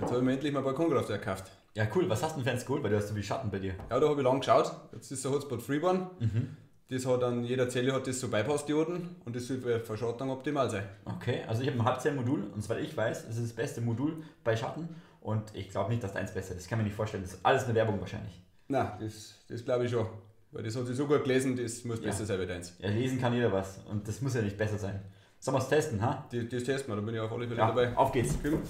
Jetzt habe ich mir endlich mal ein Balkonkraftwerk gekauft. Ja, cool. Was hast du denn für ein Skull? Weil du hast so viel Schatten bei dir. Ja, da habe ich lang geschaut. Jetzt ist der Hotspot Freeborn. Mhm. Das hat an jeder Zelle hat das so Bypass-Dioden und das soll für Schattung optimal sein. Okay, also ich habe ein Halbzellmodul und soweit ich weiß, ist das beste Modul bei Schatten und ich glaube nicht, dass deins besser ist. Das kann mir nicht vorstellen. Das ist alles eine Werbung wahrscheinlich. Na, das, das glaube ich schon. Weil das hat sich so gut gelesen, das muss ja. besser sein wie deins. Ja, lesen kann jeder was und das muss ja nicht besser sein. Sollen wir es testen, ha? Das, das testen wir, dann bin ich auf alle Fälle ja, dabei. Auf geht's. Kümmern.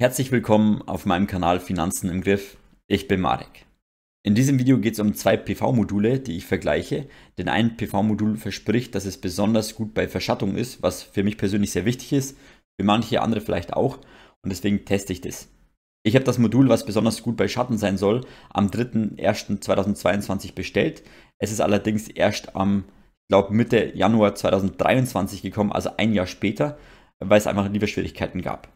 Herzlich willkommen auf meinem Kanal Finanzen im Griff. Ich bin Marek. In diesem Video geht es um zwei PV-Module, die ich vergleiche. Denn ein PV-Modul verspricht, dass es besonders gut bei Verschattung ist, was für mich persönlich sehr wichtig ist, für manche andere vielleicht auch und deswegen teste ich das. Ich habe das Modul, was besonders gut bei Schatten sein soll, am 3.1.2022 bestellt. Es ist allerdings erst am, ich glaube, Mitte Januar 2023 gekommen, also ein Jahr später, weil es einfach Lieferschwierigkeiten gab.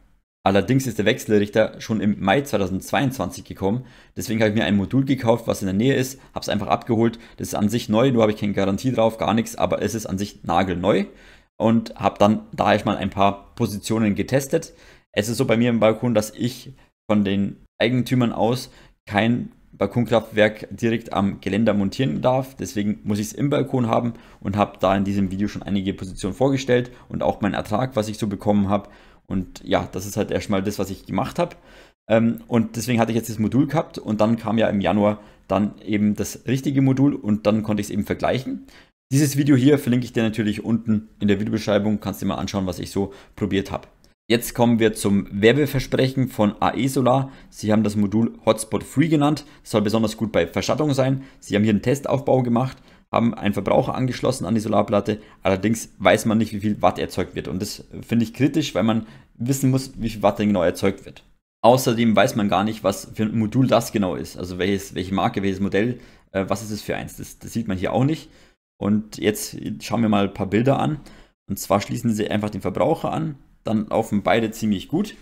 Allerdings ist der Wechselrichter schon im Mai 2022 gekommen. Deswegen habe ich mir ein Modul gekauft, was in der Nähe ist, habe es einfach abgeholt. Das ist an sich neu, nur habe ich keine Garantie drauf, gar nichts, aber es ist an sich nagelneu. Und habe dann da ich mal ein paar Positionen getestet. Es ist so bei mir im Balkon, dass ich von den Eigentümern aus kein Balkonkraftwerk direkt am Geländer montieren darf. Deswegen muss ich es im Balkon haben und habe da in diesem Video schon einige Positionen vorgestellt und auch meinen Ertrag, was ich so bekommen habe. Und ja, das ist halt erstmal das, was ich gemacht habe. Ähm, und deswegen hatte ich jetzt das Modul gehabt und dann kam ja im Januar dann eben das richtige Modul und dann konnte ich es eben vergleichen. Dieses Video hier verlinke ich dir natürlich unten in der Videobeschreibung, kannst dir mal anschauen, was ich so probiert habe. Jetzt kommen wir zum Werbeversprechen von AE Solar. Sie haben das Modul Hotspot Free genannt. Das soll besonders gut bei Verschattung sein. Sie haben hier einen Testaufbau gemacht haben einen Verbraucher angeschlossen an die Solarplatte, allerdings weiß man nicht, wie viel Watt erzeugt wird. Und das finde ich kritisch, weil man wissen muss, wie viel Watt denn genau erzeugt wird. Außerdem weiß man gar nicht, was für ein Modul das genau ist. Also welches, welche Marke, welches Modell, äh, was ist es für eins. Das, das sieht man hier auch nicht. Und jetzt schauen wir mal ein paar Bilder an. Und zwar schließen sie einfach den Verbraucher an, dann laufen beide ziemlich gut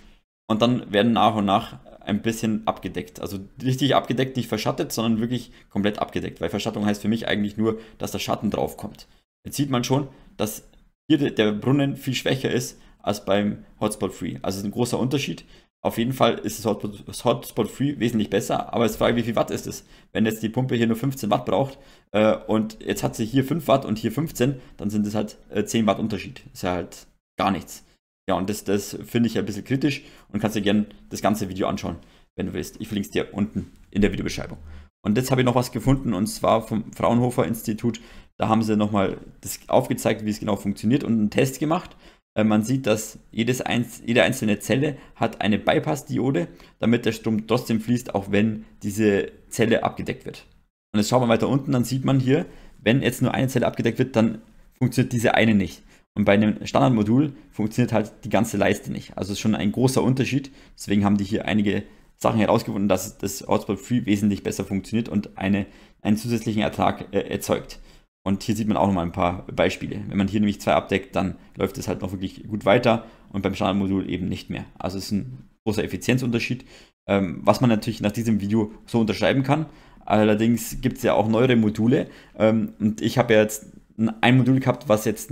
und dann werden nach und nach ein bisschen abgedeckt. Also richtig abgedeckt, nicht verschattet, sondern wirklich komplett abgedeckt. Weil Verschattung heißt für mich eigentlich nur, dass der Schatten drauf kommt. Jetzt sieht man schon, dass hier der Brunnen viel schwächer ist als beim Hotspot Free. Also ist ein großer Unterschied. Auf jeden Fall ist das Hotspot, Free wesentlich besser, aber es frage, wie viel Watt ist es? Wenn jetzt die Pumpe hier nur 15 Watt braucht äh, und jetzt hat sie hier 5 Watt und hier 15, dann sind es halt äh, 10 Watt Unterschied. Ist ja halt gar nichts. Ja, und das, das finde ich ein bisschen kritisch und kannst dir gerne das ganze Video anschauen, wenn du willst. Ich verlinke es dir unten in der Videobeschreibung. Und jetzt habe ich noch was gefunden und zwar vom Fraunhofer Institut. Da haben sie nochmal das aufgezeigt, wie es genau funktioniert und einen Test gemacht. Äh, man sieht, dass jedes einz jede einzelne Zelle hat eine Bypass-Diode, damit der Strom trotzdem fließt, auch wenn diese Zelle abgedeckt wird. Und jetzt schauen wir weiter unten, dann sieht man hier, wenn jetzt nur eine Zelle abgedeckt wird, dann funktioniert diese eine nicht. Und bei einem Standardmodul funktioniert halt die ganze Leiste nicht. Also ist schon ein großer Unterschied. Deswegen haben die hier einige Sachen herausgefunden, dass das Hotspot Free wesentlich besser funktioniert und eine, einen zusätzlichen Ertrag äh, erzeugt. Und hier sieht man auch nochmal ein paar Beispiele. Wenn man hier nämlich zwei abdeckt, dann läuft es halt noch wirklich gut weiter und beim Standardmodul eben nicht mehr. Also es ist ein großer Effizienzunterschied, ähm, was man natürlich nach diesem Video so unterschreiben kann. Allerdings gibt es ja auch neuere Module ähm, und ich habe ja jetzt ein Modul gehabt, was jetzt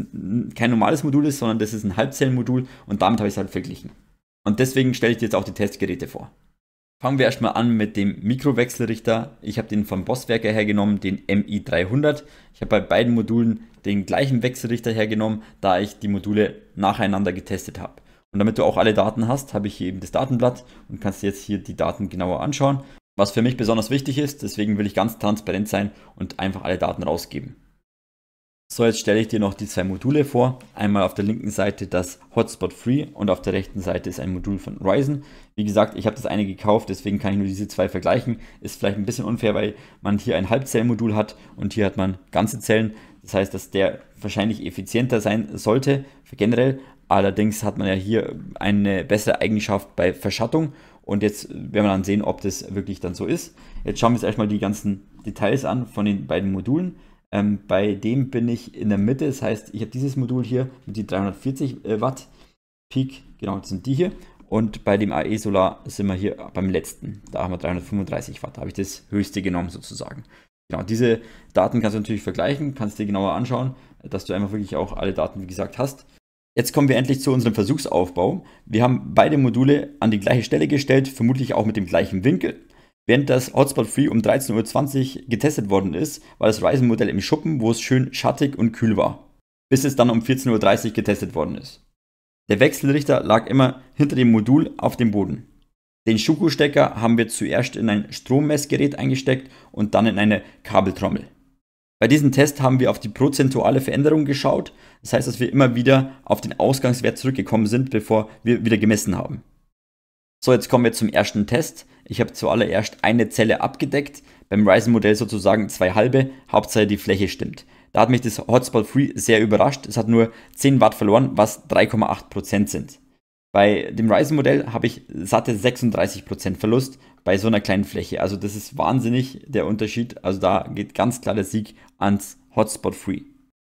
kein normales Modul ist, sondern das ist ein Halbzellenmodul und damit habe ich es halt verglichen. Und deswegen stelle ich dir jetzt auch die Testgeräte vor. Fangen wir erstmal an mit dem Mikrowechselrichter. Ich habe den vom Bosswerker hergenommen, den MI300. Ich habe bei beiden Modulen den gleichen Wechselrichter hergenommen, da ich die Module nacheinander getestet habe. Und damit du auch alle Daten hast, habe ich hier eben das Datenblatt und kannst jetzt hier die Daten genauer anschauen. Was für mich besonders wichtig ist, deswegen will ich ganz transparent sein und einfach alle Daten rausgeben. So, jetzt stelle ich dir noch die zwei Module vor. Einmal auf der linken Seite das Hotspot Free und auf der rechten Seite ist ein Modul von Ryzen. Wie gesagt, ich habe das eine gekauft, deswegen kann ich nur diese zwei vergleichen. Ist vielleicht ein bisschen unfair, weil man hier ein Halbzellenmodul hat und hier hat man ganze Zellen. Das heißt, dass der wahrscheinlich effizienter sein sollte, generell. Allerdings hat man ja hier eine bessere Eigenschaft bei Verschattung und jetzt werden wir dann sehen, ob das wirklich dann so ist. Jetzt schauen wir uns erstmal die ganzen Details an von den beiden Modulen. Ähm, bei dem bin ich in der Mitte, das heißt, ich habe dieses Modul hier mit die 340 äh, Watt Peak, genau, das sind die hier. Und bei dem AE Solar sind wir hier beim letzten. Da haben wir 335 Watt. Da habe ich das höchste genommen sozusagen. Genau, diese Daten kannst du natürlich vergleichen, kannst dir genauer anschauen, dass du einfach wirklich auch alle Daten, wie gesagt, hast. Jetzt kommen wir endlich zu unserem Versuchsaufbau. Wir haben beide Module an die gleiche Stelle gestellt, vermutlich auch mit dem gleichen Winkel. Während das Hotspot Free um 13.20 Uhr getestet worden ist, war das Ryzen-Modell im Schuppen, wo es schön schattig und kühl war, bis es dann um 14.30 Uhr getestet worden ist. Der Wechselrichter lag immer hinter dem Modul auf dem Boden. Den Schuko-Stecker haben wir zuerst in ein Strommessgerät eingesteckt und dann in eine Kabeltrommel. Bei diesem Test haben wir auf die prozentuale Veränderung geschaut, das heißt, dass wir immer wieder auf den Ausgangswert zurückgekommen sind, bevor wir wieder gemessen haben. So, jetzt kommen wir zum ersten Test. Ich habe zuallererst eine Zelle abgedeckt, beim Ryzen-Modell sozusagen zwei halbe, Hauptsache die Fläche stimmt. Da hat mich das Hotspot Free sehr überrascht. Es hat nur 10 Watt verloren, was 3,8% sind. Bei dem Ryzen-Modell habe ich satte 36% Verlust bei so einer kleinen Fläche. Also das ist wahnsinnig der Unterschied. Also da geht ganz klar der Sieg ans Hotspot Free.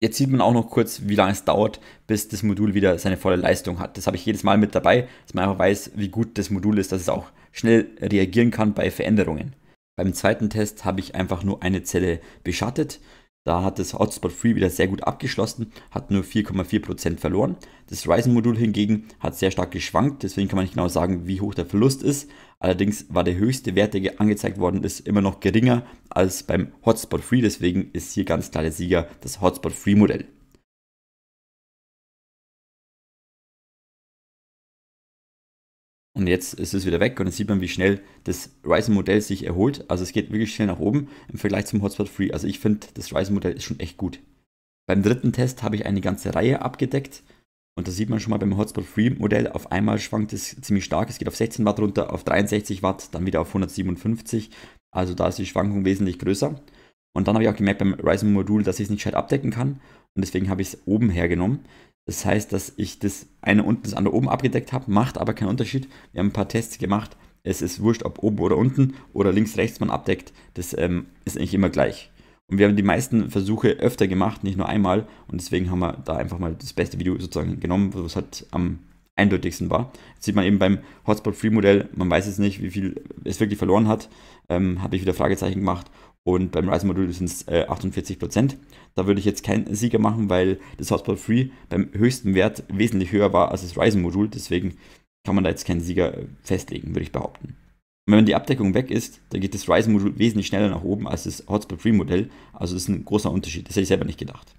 Jetzt sieht man auch noch kurz, wie lange es dauert, bis das Modul wieder seine volle Leistung hat. Das habe ich jedes Mal mit dabei, dass man einfach weiß, wie gut das Modul ist, dass es auch schnell reagieren kann bei Veränderungen. Beim zweiten Test habe ich einfach nur eine Zelle beschattet. Da hat das Hotspot Free wieder sehr gut abgeschlossen, hat nur 4,4% verloren. Das Ryzen-Modul hingegen hat sehr stark geschwankt, deswegen kann man nicht genau sagen, wie hoch der Verlust ist. Allerdings war der höchste Wert, der angezeigt worden ist, immer noch geringer als beim Hotspot Free. Deswegen ist hier ganz klar der Sieger das Hotspot Free Modell. Und jetzt ist es wieder weg und jetzt sieht man, wie schnell das Ryzen-Modell sich erholt. Also es geht wirklich schnell nach oben im Vergleich zum Hotspot Free. Also ich finde, das Ryzen-Modell ist schon echt gut. Beim dritten Test habe ich eine ganze Reihe abgedeckt und da sieht man schon mal beim Hotspot Free Modell, auf einmal schwankt es ziemlich stark. Es geht auf 16 Watt runter, auf 63 Watt, dann wieder auf 157. Also da ist die Schwankung wesentlich größer. Und dann habe ich auch gemerkt beim Ryzen Modul, dass ich es nicht gescheit abdecken kann. Und deswegen habe ich es oben hergenommen. Das heißt, dass ich das eine unten, das andere oben abgedeckt habe, macht aber keinen Unterschied. Wir haben ein paar Tests gemacht. Es ist wurscht, ob oben oder unten oder links, rechts man abdeckt. Das ähm, ist eigentlich immer gleich. Und wir haben die meisten Versuche öfter gemacht, nicht nur einmal. Und deswegen haben wir da einfach mal das beste Video sozusagen genommen, wo es halt am eindeutigsten war. Jetzt sieht man eben beim Hotspot-Free-Modell, man weiß jetzt nicht, wie viel es wirklich verloren hat. Ähm, Habe ich wieder Fragezeichen gemacht. Und beim ryzen modul sind es äh, 48%. Da würde ich jetzt keinen Sieger machen, weil das Hotspot-Free beim höchsten Wert wesentlich höher war als das Ryzen-Modul. Deswegen kann man da jetzt keinen Sieger festlegen, würde ich behaupten. Und wenn die Abdeckung weg ist, dann geht das Ryzen-Modul wesentlich schneller nach oben als das Hotspot Free-Modell. Also das ist ein großer Unterschied. Das hätte ich selber nicht gedacht.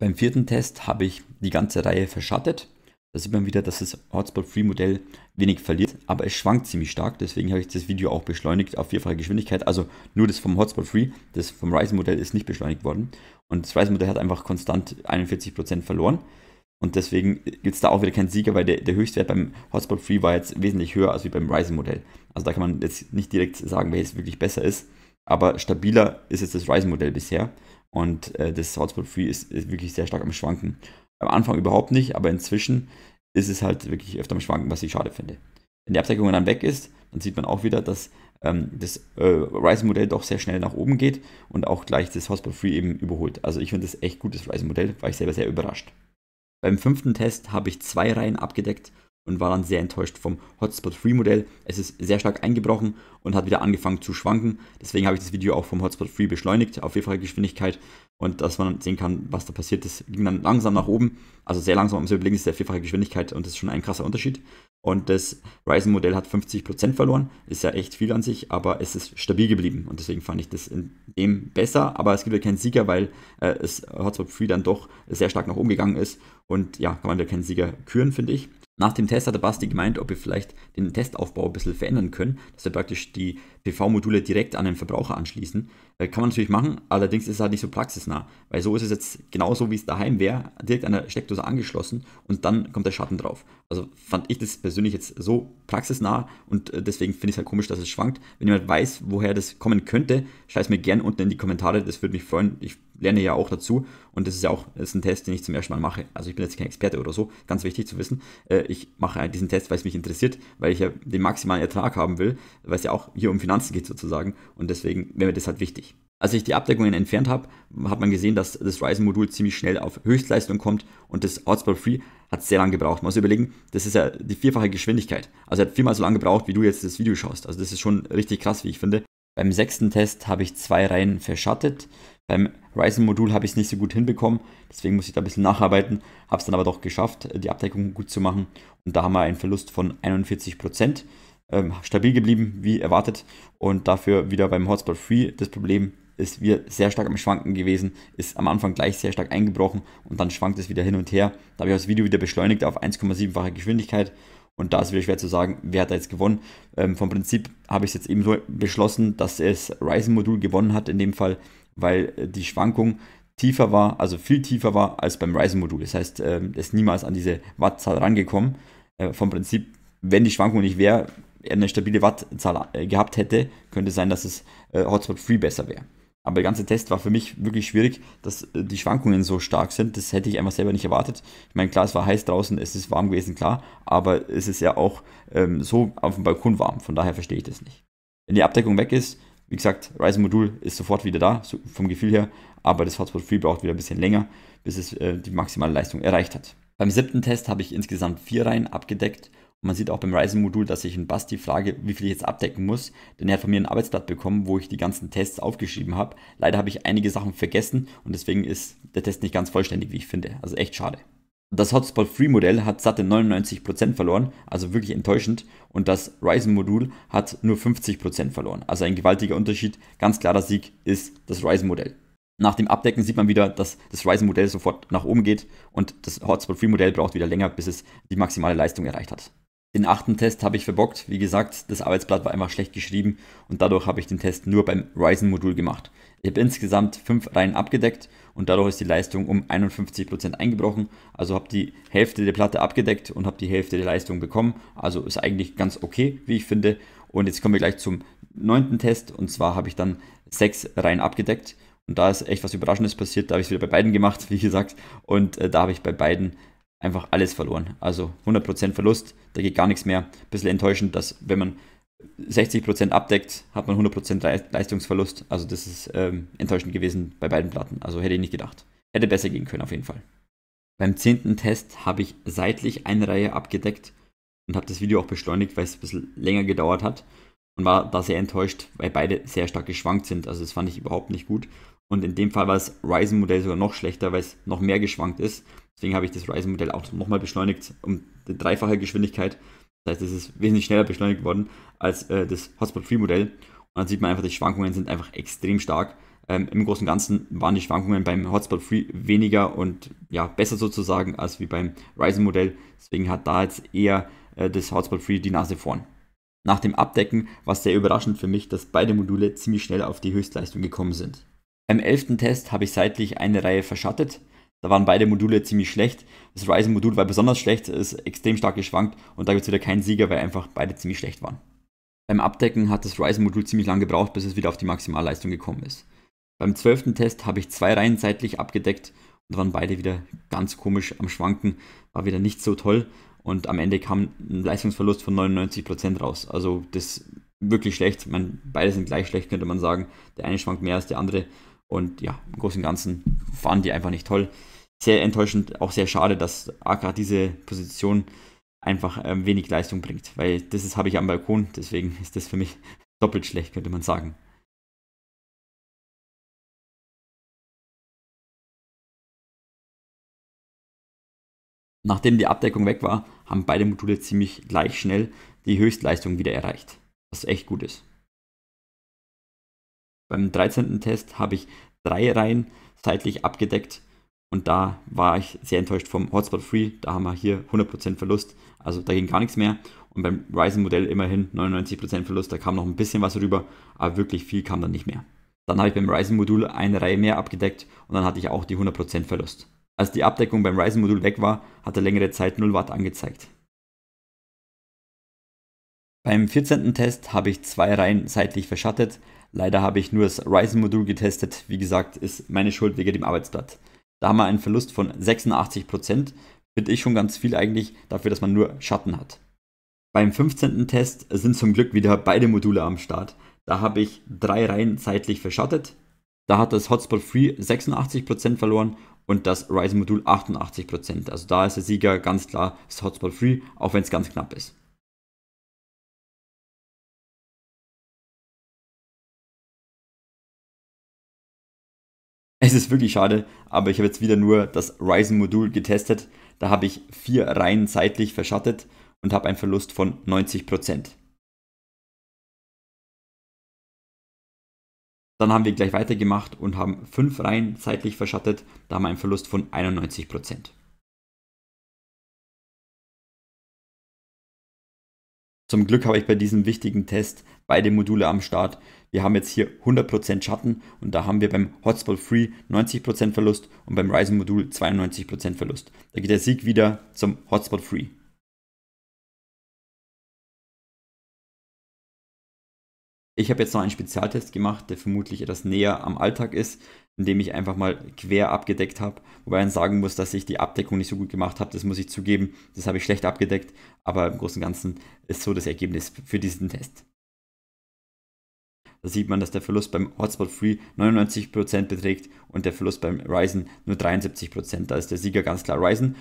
Beim vierten Test habe ich die ganze Reihe verschattet. Da sieht man wieder, dass das Hotspot Free Modell wenig verliert, aber es schwankt ziemlich stark. Deswegen habe ich das Video auch beschleunigt auf vierfache Geschwindigkeit. Also nur das vom Hotspot Free, das vom Ryzen Modell ist nicht beschleunigt worden. Und das Ryzen Modell hat einfach konstant 41% verloren. Und deswegen gibt es da auch wieder keinen Sieger, weil der, der Höchstwert beim Hotspot Free war jetzt wesentlich höher als wie beim Ryzen-Modell. Also da kann man jetzt nicht direkt sagen, welches wirklich besser ist. Aber stabiler ist jetzt das Ryzen-Modell bisher. Und äh, das Hotspot Free ist, ist, wirklich sehr stark am Schwanken. Am Anfang überhaupt nicht, aber inzwischen ist es halt wirklich öfter am Schwanken, was ich schade finde. Wenn die Abdeckung dann weg ist, dann sieht man auch wieder, dass ähm, das äh, Ryzen-Modell doch sehr schnell nach oben geht und auch gleich das Hotspot Free eben überholt. Also ich finde das echt gutes Ryzen-Modell, war ich selber sehr überrascht. Beim fünften Test habe ich zwei Reihen abgedeckt und war dann sehr enttäuscht vom Hotspot Free Modell. Es ist sehr stark eingebrochen und hat wieder angefangen zu schwanken. Deswegen habe ich das Video auch vom Hotspot Free beschleunigt auf vielfache Geschwindigkeit, und dass man sehen kann, was da passiert ist. Ging dann langsam nach oben, also sehr langsam, um zu überblicken, ist sehr vierfache Geschwindigkeit und das ist schon ein krasser Unterschied. Und das Ryzen-Modell hat 50% verloren, ist ja echt viel an sich, aber es ist stabil geblieben und deswegen fand ich das in dem besser, aber es gibt ja keinen Sieger, weil äh, es Hotspot Free dann doch sehr stark nach oben gegangen ist und ja, kann man ja keinen Sieger küren, finde ich. Nach dem Test hatte Basti gemeint, ob wir vielleicht den Testaufbau ein bisschen verändern können, dass wir praktisch die PV-Module direkt an den Verbraucher anschließen. Äh, kann man natürlich machen, allerdings ist es halt nicht so praxisnah, weil so ist es jetzt genauso, wie es daheim wäre, direkt an der Steckdose angeschlossen und dann kommt der Schatten drauf. Also fand ich das persönlich jetzt so praxisnah und äh, deswegen finde ich es halt komisch, dass es schwankt. Wenn jemand weiß, woher das kommen könnte, schreibt es mir gerne unten in die Kommentare, das würde mich freuen. Ich lerne ja auch dazu und das ist ja auch ist ein Test, den ich zum ersten Mal mache. Also ich bin jetzt kein Experte oder so, ganz wichtig zu wissen. Äh, ich mache halt diesen Test, weil es mich interessiert, weil ich ja den maximalen Ertrag haben will, weil es ja auch hier um Finanzen geht sozusagen und deswegen wäre mir das halt wichtig. Als ich die Abdeckungen entfernt habe, hat man gesehen, dass das Ryzen-Modul ziemlich schnell auf Höchstleistung kommt und das Hotspot Free hat sehr lange gebraucht. Man muss überlegen, das ist ja die vierfache Geschwindigkeit. Also er hat viermal so lange gebraucht, wie du jetzt das Video schaust. Also das ist schon richtig krass, wie ich finde. Beim sechsten Test habe ich zwei Reihen verschattet. Beim Ryzen-Modul habe ich es nicht so gut hinbekommen, deswegen muss ich da ein bisschen nacharbeiten, habe es dann aber doch geschafft, die Abdeckung gut zu machen und da haben wir einen Verlust von 41 Prozent ähm, stabil geblieben, wie erwartet. Und dafür wieder beim Hotspot Free das Problem ist wir sehr stark am Schwanken gewesen, ist am Anfang gleich sehr stark eingebrochen und dann schwankt es wieder hin und her. Da habe ich das Video wieder beschleunigt auf 1,7-fache Geschwindigkeit und da ist wieder schwer zu sagen, wer hat da jetzt gewonnen. Ähm, vom Prinzip habe ich es jetzt eben so beschlossen, dass es Ryzen-Modul gewonnen hat in dem Fall, weil äh, die Schwankung tiefer war, also viel tiefer war als beim Ryzen-Modul. Das heißt, ähm, es ist niemals an diese Wattzahl rangekommen. Äh, vom Prinzip, wenn die Schwankung nicht wäre, eine stabile Wattzahl äh, gehabt hätte, könnte sein, dass es Hotspot-Free besser wäre. Aber der ganze Test war für mich wirklich schwierig, dass die Schwankungen so stark sind. Das hätte ich einfach selber nicht erwartet. Ich meine, klar, es war heiß draußen, es ist warm gewesen, klar, aber es ist ja auch ähm, so auf dem Balkon warm. Von daher verstehe ich das nicht. Wenn die Abdeckung weg ist, wie gesagt, Ryzen Modul ist sofort wieder da, so vom Gefühl her, aber das Hotspot Free braucht wieder ein bisschen länger, bis es äh, die maximale Leistung erreicht hat. Beim siebten Test habe ich insgesamt vier Reihen abgedeckt und man sieht auch beim Ryzen-Modul, dass ich in Basti frage, wie viel ich jetzt abdecken muss, denn er hat von mir ein Arbeitsblatt bekommen, wo ich die ganzen Tests aufgeschrieben habe. Leider habe ich einige Sachen vergessen und deswegen ist der Test nicht ganz vollständig, wie ich finde. Also echt schade. Das Hotspot Free Modell hat satte 99% verloren, also wirklich enttäuschend, und das Ryzen Modul hat nur 50% verloren, also ein gewaltiger Unterschied. Ganz klar, der Sieg ist das Ryzen Modell. Nach dem Abdecken sieht man wieder, dass das Ryzen Modell sofort nach oben geht und das Hotspot Free Modell braucht wieder länger, bis es die maximale Leistung erreicht hat. Den achten Test habe ich verbockt. Wie gesagt, das Arbeitsblatt war einfach schlecht geschrieben und dadurch habe ich den Test nur beim Ryzen Modul gemacht. Ich habe insgesamt fünf Reihen abgedeckt und dadurch ist die Leistung um 51% eingebrochen. Also habe die Hälfte der Platte abgedeckt und habe die Hälfte der Leistung bekommen. Also ist eigentlich ganz okay, wie ich finde. Und jetzt kommen wir gleich zum neunten Test. Und zwar habe ich dann sechs Reihen abgedeckt. Und da ist echt was Überraschendes passiert. Da habe ich es wieder bei beiden gemacht, wie gesagt. Und äh, da habe ich bei beiden einfach alles verloren. Also 100% Verlust, da geht gar nichts mehr. Bisschen enttäuschend, dass wenn man 60% abdeckt, hat man 100% Leistungsverlust. Also das ist ähm, enttäuschend gewesen bei beiden Platten. Also hätte ich nicht gedacht. Hätte besser gehen können auf jeden Fall. Beim zehnten Test habe ich seitlich eine Reihe abgedeckt und habe das Video auch beschleunigt, weil es ein bisschen länger gedauert hat und war da sehr enttäuscht, weil beide sehr stark geschwankt sind. Also das fand ich überhaupt nicht gut. Und in dem Fall war das Ryzen-Modell sogar noch schlechter, weil es noch mehr geschwankt ist. Deswegen habe ich das Ryzen-Modell auch nochmal beschleunigt um die dreifache Geschwindigkeit das heißt, es ist wesentlich schneller beschleunigt worden als äh, das Hotspot Free Modell. Und dann sieht man einfach, die Schwankungen sind einfach extrem stark. Ähm, Im Großen und Ganzen waren die Schwankungen beim Hotspot Free weniger und ja, besser sozusagen als wie beim Ryzen Modell. Deswegen hat da jetzt eher äh, das Hotspot Free die Nase vorn. Nach dem Abdecken war es sehr überraschend für mich, dass beide Module ziemlich schnell auf die Höchstleistung gekommen sind. Beim elften Test habe ich seitlich eine Reihe verschattet. Da waren beide Module ziemlich schlecht. Das Ryzen-Modul war besonders schlecht, ist extrem stark geschwankt und da gibt es wieder keinen Sieger, weil einfach beide ziemlich schlecht waren. Beim Abdecken hat das Ryzen-Modul ziemlich lange gebraucht, bis es wieder auf die Maximalleistung gekommen ist. Beim zwölften Test habe ich zwei Reihen seitlich abgedeckt und waren beide wieder ganz komisch am Schwanken, war wieder nicht so toll und am Ende kam ein Leistungsverlust von 99% raus. Also das wirklich schlecht. Ich meine, beide sind gleich schlecht, könnte man sagen. Der eine schwankt mehr als der andere. Und ja, im Großen und Ganzen waren die einfach nicht toll. Sehr enttäuschend, auch sehr schade, dass gerade diese Position einfach ähm, wenig Leistung bringt, weil das habe ich am Balkon, deswegen ist das für mich doppelt schlecht, könnte man sagen. Nachdem die Abdeckung weg war, haben beide Module ziemlich gleich schnell die Höchstleistung wieder erreicht, was echt gut ist. Beim 13. Test habe ich drei Reihen seitlich abgedeckt und da war ich sehr enttäuscht vom Hotspot Free. Da haben wir hier 100% Verlust, also da ging gar nichts mehr. Und beim Ryzen-Modell immerhin 99% Verlust, da kam noch ein bisschen was rüber, aber wirklich viel kam dann nicht mehr. Dann habe ich beim Ryzen-Modul eine Reihe mehr abgedeckt und dann hatte ich auch die 100% Verlust. Als die Abdeckung beim Ryzen-Modul weg war, hat er längere Zeit 0 Watt angezeigt. Beim 14. Test habe ich zwei Reihen seitlich verschattet. Leider habe ich nur das Ryzen-Modul getestet. Wie gesagt, ist meine Schuld wegen dem Arbeitsblatt. Da haben wir einen Verlust von 86%. Finde ich schon ganz viel eigentlich dafür, dass man nur Schatten hat. Beim 15. Test sind zum Glück wieder beide Module am Start. Da habe ich drei Reihen seitlich verschattet. Da hat das Hotspot Free 86% verloren und das Ryzen-Modul 88%. Also da ist der Sieger ganz klar das Hotspot Free, auch wenn es ganz knapp ist. Es ist wirklich schade, aber ich habe jetzt wieder nur das Ryzen-Modul getestet. Da habe ich vier Reihen seitlich verschattet und habe einen Verlust von 90%. Dann haben wir gleich weitergemacht und haben fünf Reihen seitlich verschattet. Da haben wir einen Verlust von 91%. Zum Glück habe ich bei diesem wichtigen Test beide Module am Start, wir haben jetzt hier 100% Schatten und da haben wir beim Hotspot Free 90% Verlust und beim Ryzen Modul 92% Verlust. Da geht der Sieg wieder zum Hotspot Free. Ich habe jetzt noch einen Spezialtest gemacht, der vermutlich etwas näher am Alltag ist, indem ich einfach mal quer abgedeckt habe. Wobei man sagen muss, dass ich die Abdeckung nicht so gut gemacht habe, das muss ich zugeben. Das habe ich schlecht abgedeckt, aber im Großen und Ganzen ist so das Ergebnis für diesen Test. Da sieht man, dass der Verlust beim Hotspot Free 99% beträgt und der Verlust beim Ryzen nur 73%. Da ist der Sieger ganz klar Ryzen.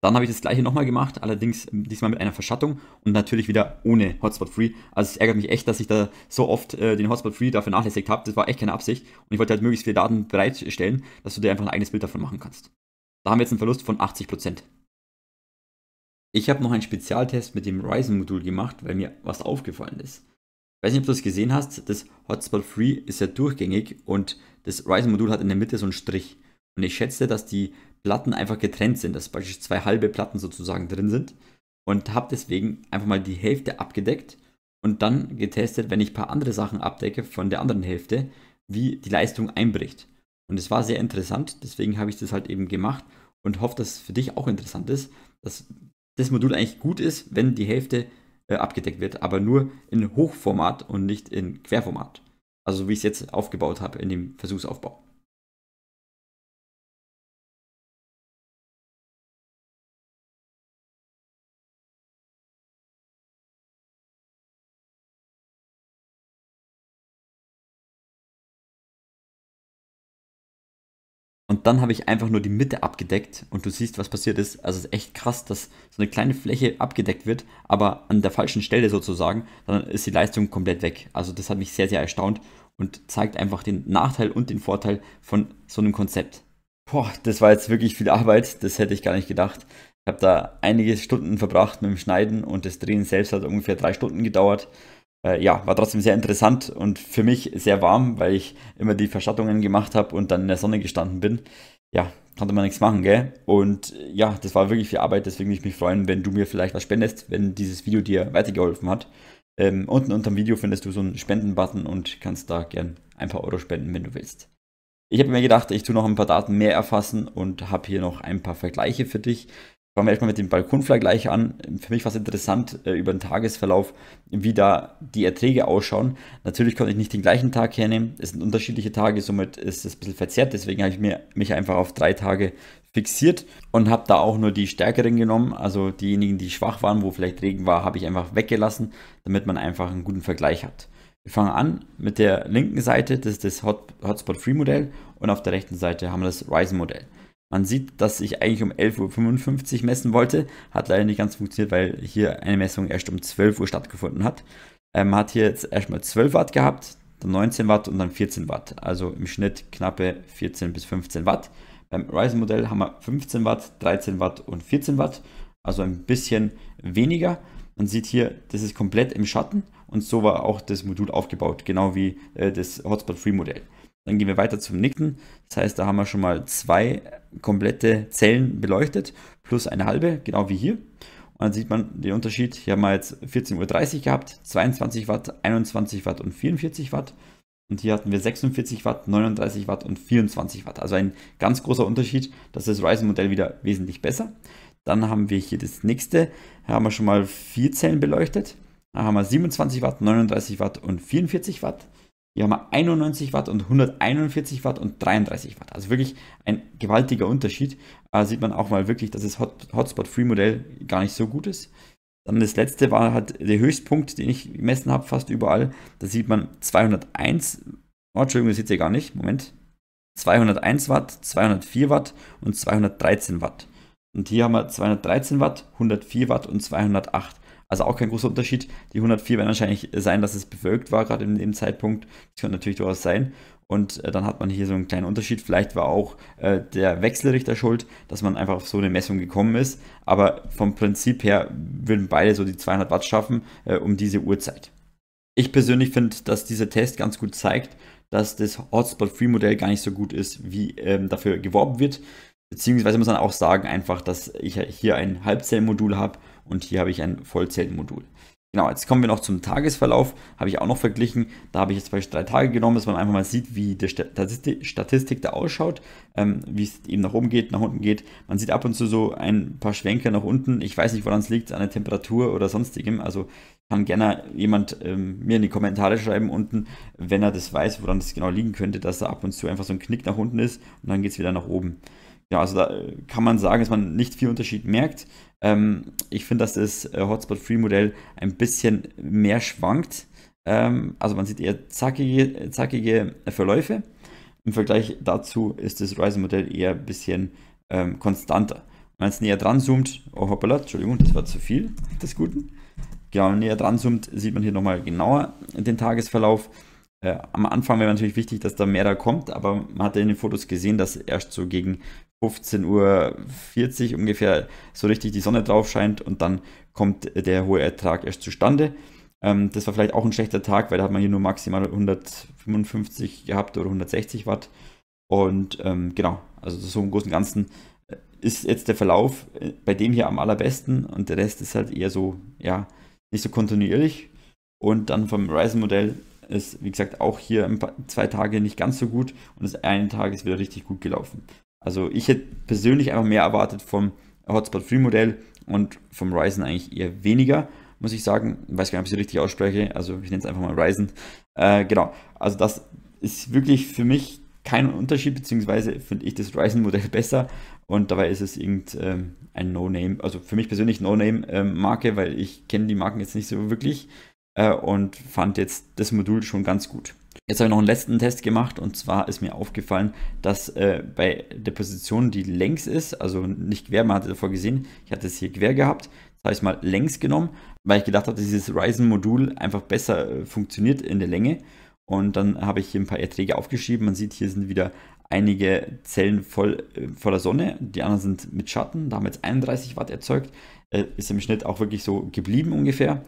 Dann habe ich das gleiche nochmal gemacht, allerdings ähm, diesmal mit einer Verschattung und natürlich wieder ohne Hotspot Free. Also es ärgert mich echt, dass ich da so oft äh, den Hotspot Free dafür nachlässigt habe. Das war echt keine Absicht und ich wollte halt möglichst viele Daten bereitstellen, dass du dir einfach ein eigenes Bild davon machen kannst. Da haben wir jetzt einen Verlust von 80%. Ich habe noch einen Spezialtest mit dem Ryzen-Modul gemacht, weil mir was aufgefallen ist. Ich weiß nicht, ob du es gesehen hast, das Hotspot Free ist ja durchgängig und das Ryzen-Modul hat in der Mitte so einen Strich. Und ich schätze, dass die Platten einfach getrennt sind, dass beispielsweise zwei halbe Platten sozusagen drin sind und habe deswegen einfach mal die Hälfte abgedeckt und dann getestet, wenn ich ein paar andere Sachen abdecke von der anderen Hälfte, wie die Leistung einbricht. Und es war sehr interessant, deswegen habe ich das halt eben gemacht und hoffe, dass es für dich auch interessant ist, dass das Modul eigentlich gut ist, wenn die Hälfte äh, abgedeckt wird, aber nur in Hochformat und nicht in Querformat. Also wie ich es jetzt aufgebaut habe in dem Versuchsaufbau. dann habe ich einfach nur die Mitte abgedeckt und du siehst, was passiert ist. Also es ist echt krass, dass so eine kleine Fläche abgedeckt wird, aber an der falschen Stelle sozusagen, dann ist die Leistung komplett weg. Also das hat mich sehr, sehr erstaunt und zeigt einfach den Nachteil und den Vorteil von so einem Konzept. Boah, das war jetzt wirklich viel Arbeit, das hätte ich gar nicht gedacht. Ich habe da einige Stunden verbracht mit dem Schneiden und das Drehen selbst hat ungefähr drei Stunden gedauert äh, ja, war trotzdem sehr interessant und für mich sehr warm, weil ich immer die Verschattungen gemacht habe und dann in der Sonne gestanden bin. Ja, konnte man nichts machen, gell? Und äh, ja, das war wirklich viel Arbeit, deswegen würde ich mich freuen, wenn du mir vielleicht was spendest, wenn dieses Video dir weitergeholfen hat. Ähm, unten unter dem Video findest du so einen Spenden-Button und kannst da gern ein paar Euro spenden, wenn du willst. Ich habe mir gedacht, ich tue noch ein paar Daten mehr erfassen und habe hier noch ein paar Vergleiche für dich. Fangen wir erstmal mit dem Balkonvergleich an. Für mich war es interessant äh, über den Tagesverlauf, wie da die Erträge ausschauen. Natürlich konnte ich nicht den gleichen Tag hernehmen. Es sind unterschiedliche Tage, somit ist es ein bisschen verzerrt. Deswegen habe ich mir, mich einfach auf drei Tage fixiert und habe da auch nur die stärkeren genommen. Also diejenigen, die schwach waren, wo vielleicht Regen war, habe ich einfach weggelassen, damit man einfach einen guten Vergleich hat. Wir fangen an mit der linken Seite, das ist das Hot Hotspot Free Modell und auf der rechten Seite haben wir das Ryzen Modell. Man sieht, dass ich eigentlich um 11.55 Uhr messen wollte, hat leider nicht ganz funktioniert, weil hier eine Messung erst um 12 Uhr stattgefunden hat. Man ähm, hat hier jetzt erstmal 12 Watt gehabt, dann 19 Watt und dann 14 Watt. Also im Schnitt knappe 14 bis 15 Watt. Beim Ryzen Modell haben wir 15 Watt, 13 Watt und 14 Watt, also ein bisschen weniger. Man sieht hier, das ist komplett im Schatten und so war auch das Modul aufgebaut, genau wie äh, das Hotspot Free Modell. Dann gehen wir weiter zum nächsten. Das heißt, da haben wir schon mal zwei komplette Zellen beleuchtet, plus eine halbe, genau wie hier. Und dann sieht man den Unterschied. Hier haben wir jetzt 14.30 Uhr gehabt, 22 Watt, 21 Watt und 44 Watt. Und hier hatten wir 46 Watt, 39 Watt und 24 Watt. Also ein ganz großer Unterschied. Das ist das Ryzen-Modell wieder wesentlich besser. Dann haben wir hier das nächste. Hier haben wir schon mal vier Zellen beleuchtet. Da haben wir 27 Watt, 39 Watt und 44 Watt. Hier haben wir 91 Watt und 141 Watt und 33 Watt. Also wirklich ein gewaltiger Unterschied. Äh, sieht man auch mal wirklich, dass das Hot Hotspot-Free-Modell gar nicht so gut ist. Dann das letzte war halt der Höchstpunkt, den ich gemessen habe, fast überall. Da sieht man 201. Oh, Entschuldigung, das seht ihr gar nicht. Moment. 201 Watt, 204 Watt und 213 Watt. Und hier haben wir 213 Watt, 104 Watt und 208. Also auch kein großer Unterschied. Die 104 werden wahrscheinlich sein, dass es bewölkt war, gerade in dem Zeitpunkt. Das könnte natürlich durchaus sein. Und äh, dann hat man hier so einen kleinen Unterschied. Vielleicht war auch äh, der Wechselrichter schuld, dass man einfach auf so eine Messung gekommen ist. Aber vom Prinzip her würden beide so die 200 Watt schaffen äh, um diese Uhrzeit. Ich persönlich finde, dass dieser Test ganz gut zeigt, dass das Hotspot-Free-Modell gar nicht so gut ist, wie ähm, dafür geworben wird. Beziehungsweise muss man auch sagen einfach, dass ich hier ein Halbzellmodul habe und hier habe ich ein Vollzeltmodul. Genau, jetzt kommen wir noch zum Tagesverlauf, habe ich auch noch verglichen. Da habe ich jetzt zum drei Tage genommen, dass man einfach mal sieht, wie die Statistik da ausschaut, ähm, wie es eben nach oben geht, nach unten geht. Man sieht ab und zu so ein paar Schwenker nach unten. Ich weiß nicht, woran es liegt, an der Temperatur oder sonstigem. Also kann gerne jemand ähm, mir in die Kommentare schreiben unten, wenn er das weiß, woran das genau liegen könnte, dass da ab und zu einfach so ein Knick nach unten ist und dann geht es wieder nach oben ja, also da äh, kann man sagen, dass man nicht viel Unterschied merkt. Ähm, ich finde, dass das äh, Hotspot-Free-Modell ein bisschen mehr schwankt. Ähm, also man sieht eher zackige, zackige Verläufe. Im Vergleich dazu ist das Ryzen-Modell eher ein bisschen ähm, konstanter. Wenn man jetzt näher dran zoomt, oh hoppala, Entschuldigung, das war zu viel des Guten. Genau, näher dran zoomt, sieht man hier nochmal genauer den Tagesverlauf. Äh, am Anfang wäre natürlich wichtig, dass da mehr da kommt, aber man hat ja in den Fotos gesehen, dass erst so gegen 15.40 Uhr ungefähr so richtig die Sonne drauf scheint und dann kommt der hohe Ertrag erst zustande. Ähm, das war vielleicht auch ein schlechter Tag, weil da hat man hier nur maximal 155 gehabt oder 160 Watt. Und ähm, genau, also so im Großen und Ganzen äh, ist jetzt der Verlauf äh, bei dem hier am allerbesten und der Rest ist halt eher so, ja, nicht so kontinuierlich. Und dann vom Ryzen-Modell ist, wie gesagt, auch hier zwei Tage nicht ganz so gut und das eine Tag ist wieder richtig gut gelaufen. Also ich hätte persönlich einfach mehr erwartet vom Hotspot-Free-Modell und vom Ryzen eigentlich eher weniger, muss ich sagen. Ich weiß gar nicht, ob ich es richtig ausspreche, also ich nenne es einfach mal Ryzen. Äh, genau, also das ist wirklich für mich kein Unterschied, beziehungsweise finde ich das Ryzen-Modell besser und dabei ist es irgendein ähm, No-Name, also für mich persönlich No-Name-Marke, ähm, weil ich kenne die Marken jetzt nicht so wirklich. Äh, und fand jetzt das Modul schon ganz gut. Jetzt habe ich noch einen letzten Test gemacht und zwar ist mir aufgefallen, dass äh, bei der Position, die längs ist, also nicht quer, man hatte davor gesehen, ich hatte es hier quer gehabt, habe ich es mal längs genommen, weil ich gedacht habe, dass dieses Ryzen-Modul einfach besser äh, funktioniert in der Länge. Und dann habe ich hier ein paar Erträge aufgeschrieben. Man sieht, hier sind wieder einige Zellen voll, äh, voller Sonne, die anderen sind mit Schatten. Da haben wir jetzt 31 Watt erzeugt. Äh, ist im Schnitt auch wirklich so geblieben ungefähr.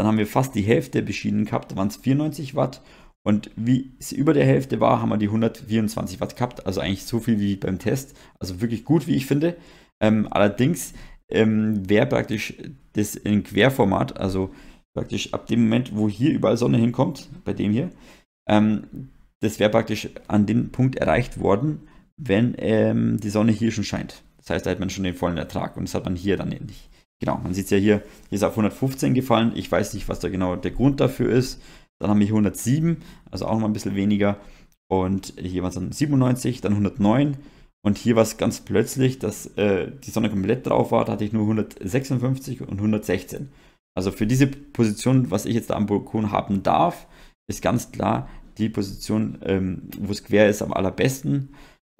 Dann haben wir fast die Hälfte beschieden gehabt, da waren es 94 Watt. Und wie es über der Hälfte war, haben wir die 124 Watt gehabt. Also eigentlich so viel wie beim Test. Also wirklich gut, wie ich finde. Ähm, allerdings ähm, wäre praktisch das in Querformat, also praktisch ab dem Moment, wo hier überall Sonne hinkommt, bei dem hier, ähm, das wäre praktisch an dem Punkt erreicht worden, wenn ähm, die Sonne hier schon scheint. Das heißt, da hat man schon den vollen Ertrag und das hat man hier dann nicht. Genau, man sieht es ja hier, hier ist auf 115 gefallen. Ich weiß nicht, was da genau der Grund dafür ist. Dann haben wir hier 107, also auch noch mal ein bisschen weniger. Und hier waren es dann 97, dann 109. Und hier war es ganz plötzlich, dass äh, die Sonne komplett drauf war. Da hatte ich nur 156 und 116. Also für diese Position, was ich jetzt da am Balkon haben darf, ist ganz klar die Position, ähm, wo es quer ist, am allerbesten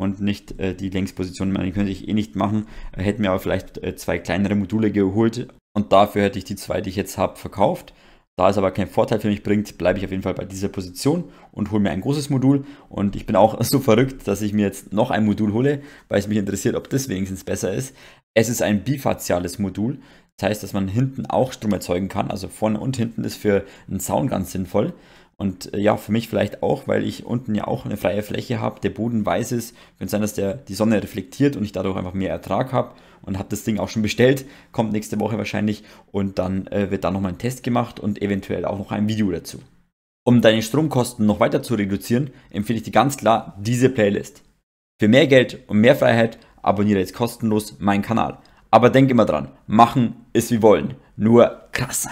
und nicht äh, die Längsposition. Man könnte ich eh nicht machen. Äh, hätte mir aber vielleicht äh, zwei kleinere Module geholt und dafür hätte ich die zwei, die ich jetzt habe, verkauft. Da es aber keinen Vorteil für mich bringt, bleibe ich auf jeden Fall bei dieser Position und hole mir ein großes Modul. Und ich bin auch so verrückt, dass ich mir jetzt noch ein Modul hole, weil es mich interessiert, ob das wenigstens besser ist. Es ist ein bifaziales Modul. Das heißt, dass man hinten auch Strom erzeugen kann. Also vorne und hinten ist für einen Sound ganz sinnvoll. Und äh, ja, für mich vielleicht auch, weil ich unten ja auch eine freie Fläche habe, der Boden weiß ist, könnte sein, dass der die Sonne reflektiert und ich dadurch einfach mehr Ertrag habe und habe das Ding auch schon bestellt, kommt nächste Woche wahrscheinlich und dann äh, wird da nochmal ein Test gemacht und eventuell auch noch ein Video dazu. Um deine Stromkosten noch weiter zu reduzieren, empfehle ich dir ganz klar diese Playlist. Für mehr Geld und mehr Freiheit abonniere jetzt kostenlos meinen Kanal. Aber denk immer dran, machen ist wie wollen, nur krasser.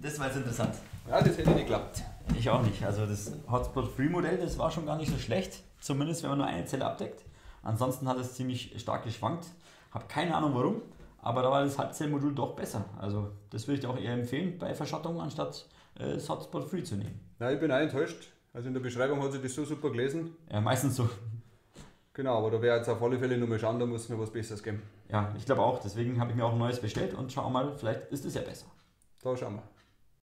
Das war jetzt interessant. Ja, das hätte nicht geklappt. Ich auch nicht. Also das Hotspot-Free-Modell, das war schon gar nicht so schlecht. Zumindest, wenn man nur eine Zelle abdeckt. Ansonsten hat es ziemlich stark geschwankt. Habe keine Ahnung warum, aber da war das Halbzellmodul doch besser. Also das würde ich auch eher empfehlen bei Verschattung, anstatt äh, das Hotspot-Free zu nehmen. Ja, ich bin auch enttäuscht. Also in der Beschreibung hat sich das so super gelesen. Ja, meistens so. Genau, aber da wäre jetzt auf alle Fälle nur mal schauen, da muss es mir was Besseres geben. Ja, ich glaube auch. Deswegen habe ich mir auch ein neues bestellt und schau mal, vielleicht ist es ja besser. Da schauen wir.